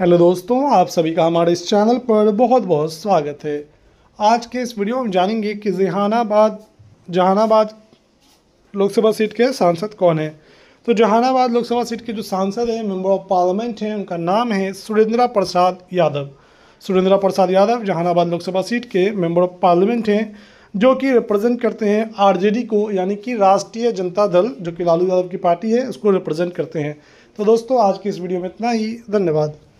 hello दोस्तों आप सभी का हमारे इस चैनल पर बहुत बहुत स्वागत है आज के इस वीडियो में जानेंगे कि जहानाबाद जहानाबाद लोकसभा सीट के सांसद कौन है तो जहानाबाद लोकसभा सीट के जो सांसद हैं मेंबर ऑफ पार्लियामेंट हैं उनका नाम है सुरेंद्र प्रसाद यादव सुरेंद्र प्रसाद यादव जहानाबाद लोकसभा सीट के मेम्बर ऑफ पार्लियामेंट हैं जो कि रिप्रेजेंट करते हैं आर को यानी कि राष्ट्रीय जनता दल जो कि लालू यादव की पार्टी है उसको रिप्रेजेंट करते हैं तो दोस्तों आज की इस वीडियो में इतना ही धन्यवाद